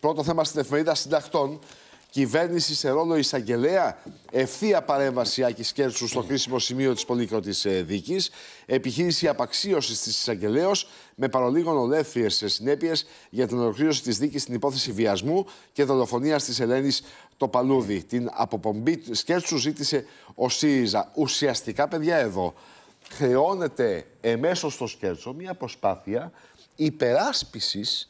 Πρώτο θέμα στην εφημερίδα συντακτών. Κυβέρνηση σε ρόλο εισαγγελέα. Ευθεία παρέμβαση Άκης Κέρτσου στο κρίσιμο σημείο της πολύκροτης ε, δίκης. Επιχείρηση απαξίωσης της εισαγγελέα με παρολίγων ολέθριες συνέπειες για την ολοκλήρωση της δίκης στην υπόθεση βιασμού και δολοφονίας της Ελένης Τοπαλούδη. Την αποπομπή Σκέρτσου ζήτησε ο ΣΥΡΙΖΑ. Ουσιαστικά, παιδιά, εδώ χρεώνεται εμέσως στο Σκέρτσο μια προσπάθεια υπεράσπισης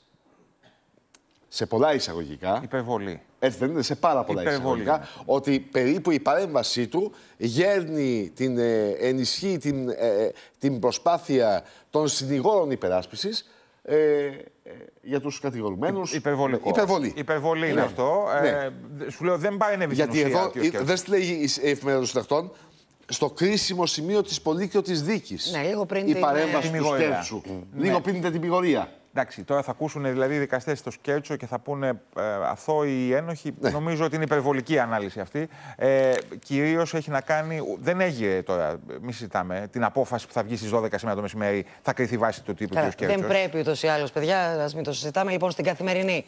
σε πολλά εισαγωγικά. Υπερβολή. Έτσι δεν είναι, σε πάρα πολλά Υπερβολή. εισαγωγικά. Ότι περίπου η παρέμβασή του γέρνει, την, ε, ενισχύει την, ε, ε την προσπάθεια των συνηγόρων υπεράσπισης ε, ε, για τους κατηγορουμένους. Υπερβολικό. Υπερβολή. Υπερβολή είναι ναι. αυτό. Ε, ναι. Ε, σου λέω δεν πάει Γιατί εδώ δεν στη λέει η εφημερίδα των συντακτών στο κρίσιμο σημείο της πολίκιο της δίκης. Ναι, λίγο πριν η την παρέμβαση του Σκέρτσου. Λίγο ναι. πριν την πηγορία Εντάξει, τώρα θα ακούσουν δηλαδή οι δικαστές στο Σκέρτσο και θα πούνε ε, αθώοι ή ένοχοι. Ναι. Νομίζω ότι είναι υπερβολική ανάλυση αυτή. Ε, Κυρίως έχει να κάνει. Δεν έγινε τώρα, μη συζητάμε. Την απόφαση που θα βγει στις 12 σήμερα το μεσημέρι θα κρυθεί βάση του τύπου του Σκέρτσο. Δεν πρέπει ούτως ή άλλως, παιδιά, ας μην το συζητάμε. Λοιπόν, στην καθημερινή.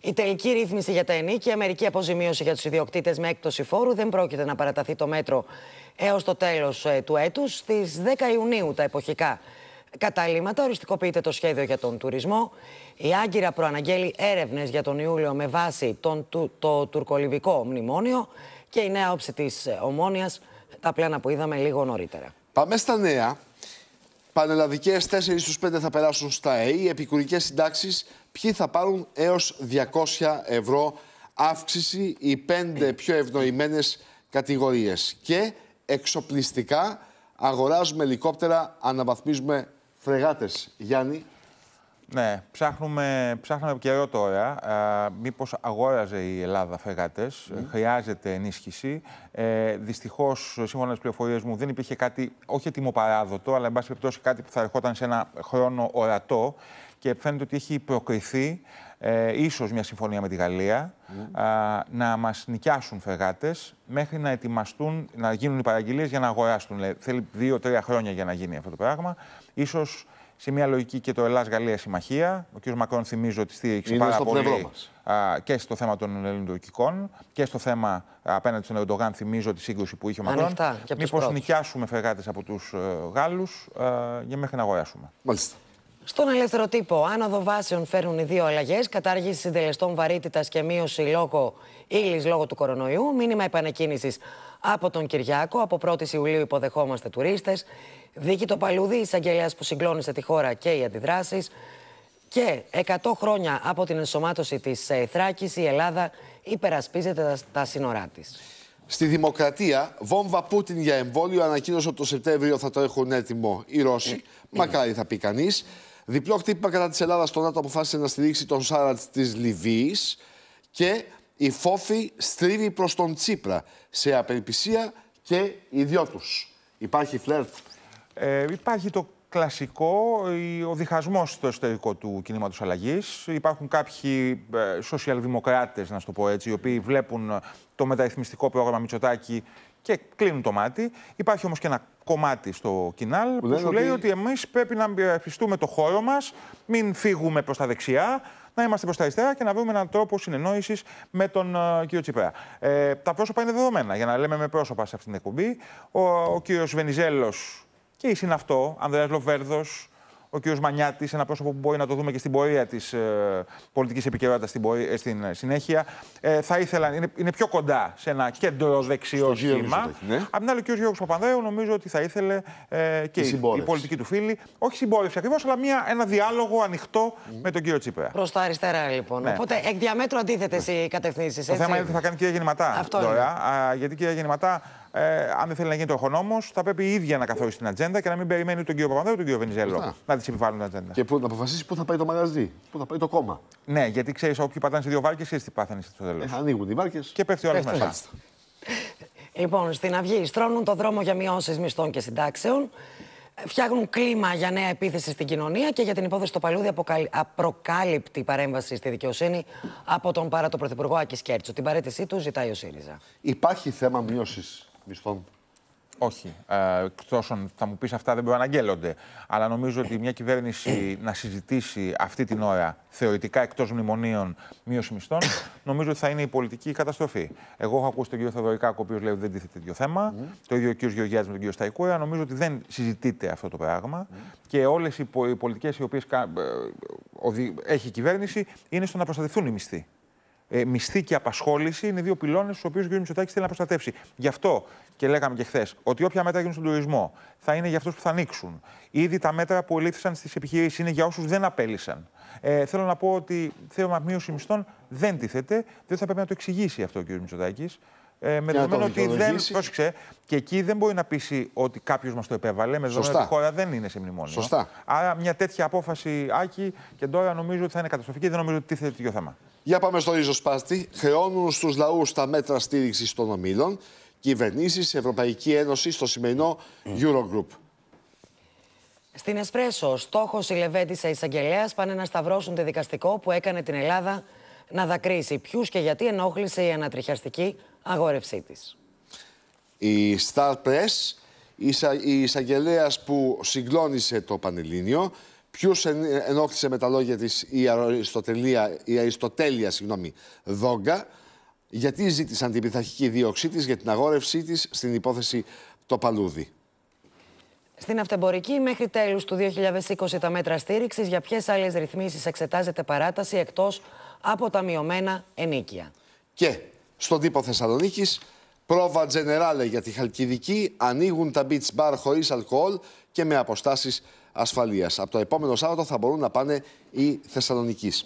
Η τελική ρύθμιση για τα ενίκια, μερική αποζημίωση για τους ιδιοκτήτες με έκπτωση φόρου δεν πρόκειται να παραταθεί το μέτρο έως το τέλος ε, του έτους. Στις 10 Ιουνίου τα εποχικά Καταλήμματα, οριστικοποιείται το σχέδιο για τον τουρισμό. Η Άγκυρα προαναγγέλει έρευνες για τον Ιούλιο με βάση τον, το, το τουρκολιβικό μνημόνιο και η νέα όψη της ε, Ομόνοια, τα πλάνα που είδαμε λίγο νωρίτερα. Πάμε στα νέα. Πανελλαδικές 4 στου 5 θα περάσουν στα ΕΕ. Επικουρικές συντάξεις, ποιοι θα πάρουν έως 200 ευρώ αύξηση. Οι 5 πιο ευνοημένες κατηγορίες. Και εξοπλιστικά αγοράζουμε ελικόπτερα, αναβαθμίζουμε Φρεγάτες, Γιάννη. Ναι, ψάχνουμε, από καιρό τώρα. Μήπως αγόραζε η Ελλάδα φρεγάτες. Χρειάζεται ενίσχυση. Ε, Δυστυχώς, σύμφωνα με τις πληροφορίες μου, δεν υπήρχε κάτι, όχι ετοιμοπαράδοτο, αλλά εν πάση περιπτώσει κάτι που θα ερχόταν σε ένα χρόνο ορατό και φαίνεται ότι έχει προκριθεί ε, ίσως μια συμφωνία με τη Γαλλία, να μας νοικιάσουν φεγάτες μέχρι να ετοιμαστούν, να γίνουν οι παραγγελίες για να αγορασουν Δηλαδή, θέλει δύο-τρία χρόνια για να γίνει αυτό το πράγμα. Ίσως σε μια λογική και το Ελλάδα-Γαλλία συμμαχία. Ο κ. Μακρόν θυμίζω ότι στήριξε πάρα πολύ α, και στο θέμα των ελληνοτουρκικών και στο θέμα απέναντι στον Ερντογάν. Θυμίζω τη σύγκρουση που είχε ο Μακρόν. Μήπω νοικιάσουμε φεγάτες από τους ε, Γάλλους ε, για μέχρι να αγοράσουμε. Μάλιστα. Στον ελεύθερο τύπο, άνοδο βάσεων φέρνουν οι δύο αλλαγές. Κατάργηση συντελεστών βαρύτητας και μείωση λόγω ύλης λόγω του κορονοϊού. Μήνυμα επανεκκίνησης από τον Κυριάκο. Από 1η Ιουλίου υποδεχόμαστε τουρίστες. Δίκη το Παλούδι, εισαγγελέας που συγκλώνησε τη χώρα και οι αντιδράσεις. Και 100 χρόνια από την ενσωμάτωση της Θράκης, η Ελλάδα υπερασπίζεται τα, τα σύνορά της. Στη Δημοκρατία, βόμβα Πούτιν για εμβόλιο ανακοίνωσε ότι το Σεπτέμβριο θα το έχουν έτοιμο οι Ρώσοι. Ε, ε, Μακάρι θα πει κανείς. Διπλό χτύπημα κατά της Ελλάδας στο ΝΑΤΟ αποφάσισε να στηρίξει τον Σάρατ της Λιβύης και η φόφη στρίβει προς τον Τσίπρα σε απελπισία και οι του. Υπάρχει φλερτ. Ε, υπάρχει το κλασικό ο διχασμός στο εσωτερικό του κινήματος αλλαγής. Υπάρχουν κάποιοι ε, σοσιαλδημοκράτες, να το πω έτσι, οι οποίοι βλέπουν ε, το μεταρρυθμιστικό πρόγραμμα Μητσοτάκη και κλείνουν το μάτι. Υπάρχει όμως και ένα κομμάτι στο κοινάλ που, σου λέει ότι, ότι εμείς πρέπει να εμπειραπιστούμε το χώρο μας, μην φύγουμε προς τα δεξιά, να είμαστε προς τα αριστερά και να βρούμε έναν τρόπο συνεννόησης με τον uh, κύριο Τσίπρα. Ε, τα πρόσωπα είναι δεδομένα. Για να λέμε με πρόσωπα σε αυτήν την εκπομπή, ο, ο κύριος Βενιζέλος και η Συναυτό, Ανδρέας Λοβέρδος, ο κ. Μανιάτης, ένα πρόσωπο που μπορεί να το δούμε και στην πορεία της ε, πολιτικής επικαιρότητας στην, ε, ε, συνέχεια. Ε, θα ήθελαν, είναι, είναι πιο κοντά σε ένα κέντρο δεξιό σχήμα. Ναι. Απ' την άλλη, ο κ. Γιώργος Παπανδρέου νομίζω ότι θα ήθελε και η, πολιτική του φίλη, όχι συμπόρευση ακριβώς, αλλά μια, ένα διάλογο ανοιχτό με τον κύριο Τσίπρα. Προς τα αριστερά, λοιπόν. Ναι. Οπότε εκ διαμέτρου αντίθετες οι ναι. κατευθύνσεις. Το θέμα είναι θα κάνει η κυρία Γεννηματά. Αυτό τώρα, γιατί κ. Γεννηματά ε, αν δεν θέλει να γίνει το χονόμο, θα πρέπει η ίδια να καθορίσει την ατζέντα και να μην περιμένει τον κύριο ή τον κύριο Βενιζέλο να της επιβάλλουν την ατζέντα. Και που, να αποφασίσει πού θα πάει το μαγαζί, πού θα πάει το κόμμα. Ναι, γιατί ξέρεις όποιοι πατάνε σε δύο βάρκες, εσύ τι πάθανε στο τέλος. Ε, ανοίγουν οι βάρκες. Και πέφτει ο άλλος μέσα. Λοιπόν, στην Αυγή στρώνουν το δρόμο για μειώσεις μισθών και συντάξεων. Φτιάχνουν κλίμα για νέα επίθεση στην κοινωνία και για την υπόθεση του Παλούδι απροκάλυπτη παρέμβαση στη δικαιοσύνη από τον παρά το Πρωθυπουργό Άκης Κέρτσο. Την παρέτησή του ζητάει ο ΣΥΡΙΖΑ. Υπάρχει θέμα μειώσης μισθών. Όχι. Ε, εκτός αν θα μου πεις αυτά δεν προαναγγέλλονται. Αλλά νομίζω ότι μια κυβέρνηση να συζητήσει αυτή την ώρα θεωρητικά εκτός μνημονίων μείωση μισθών, νομίζω ότι θα είναι η πολιτική καταστροφή. Εγώ έχω ακούσει τον κύριο Θεοδωρικάκο, ο οποίος λέει ότι δεν τίθεται τέτοιο θέμα. Το ίδιο ο κύριος Γεωργιάδης με τον κύριο Σταϊκούρα. Νομίζω ότι δεν συζητείται αυτό το πράγμα. Και όλες οι πολιτικές οι οποίες ε, έχει η κυβέρνηση είναι στο να προστατευτούν οι μισθοί ε, μισθή και απασχόληση είναι δύο πυλώνες του οποίους ο κ. Μητσοτάκης θέλει να προστατεύσει. Γι' αυτό και λέγαμε και χθες ότι όποια μέτρα γίνουν στον τουρισμό θα είναι για αυτούς που θα ανοίξουν. Ήδη τα μέτρα που ελήφθησαν στις επιχειρήσεις είναι για όσους δεν απέλησαν. Ε, θέλω να πω ότι θέμα μείωση μισθών δεν τίθεται, δεν θα πρέπει να το εξηγήσει αυτό ο κ. Μητσοτάκης. Ε, με δεδομένο ότι δεν. Πρόσεξε, και εκεί δεν μπορεί να πείσει ότι κάποιος μας το επέβαλε. Με δεδομένο ότι η χώρα δεν είναι σε μνημόνιο. Σωστά. Άρα μια τέτοια απόφαση, Άκη, και τώρα νομίζω ότι θα είναι καταστροφική. Δεν νομίζω ότι τίθεται τέτοιο θέμα. Για πάμε στο Σπάστη Χρεώνουν στους λαούς τα μέτρα στήριξης των ομίλων. Κυβερνήσεις, Ευρωπαϊκή Ένωση στο σημερινό Eurogroup. Στην Εσπρέσο, στόχος η Λεβέντη εισαγγελέας πάνε να σταυρώσουν τη δικαστικό που έκανε την Ελλάδα να δακρύσει ποιους και γιατί ενόχλησε η ανατριχιαστική αγόρευσή της. Η Star Press, η εισαγγελέας που συγκλώνησε το Πανελλήνιο, ποιους ενόχλησε με τα λόγια της η, η Αριστοτέλεια συγγνώμη, Δόγκα, γιατί ζήτησαν την πειθαρχική δίωξή της για την αγόρευσή της στην υπόθεση το Παλούδι. Στην αυτεμπορική, μέχρι τέλους του 2020 τα μέτρα στήριξης για ποιες άλλες ρυθμίσεις εξετάζεται παράταση εκτός από τα μειωμένα ενίκια. Και στον τύπο Θεσσαλονίκης, πρόβα τζενεράλε για τη Χαλκιδική, ανοίγουν τα beach bar χωρίς αλκοόλ και με αποστάσεις ασφαλείας. Από το επόμενο Σάββατο θα μπορούν να πάνε οι Θεσσαλονικοί.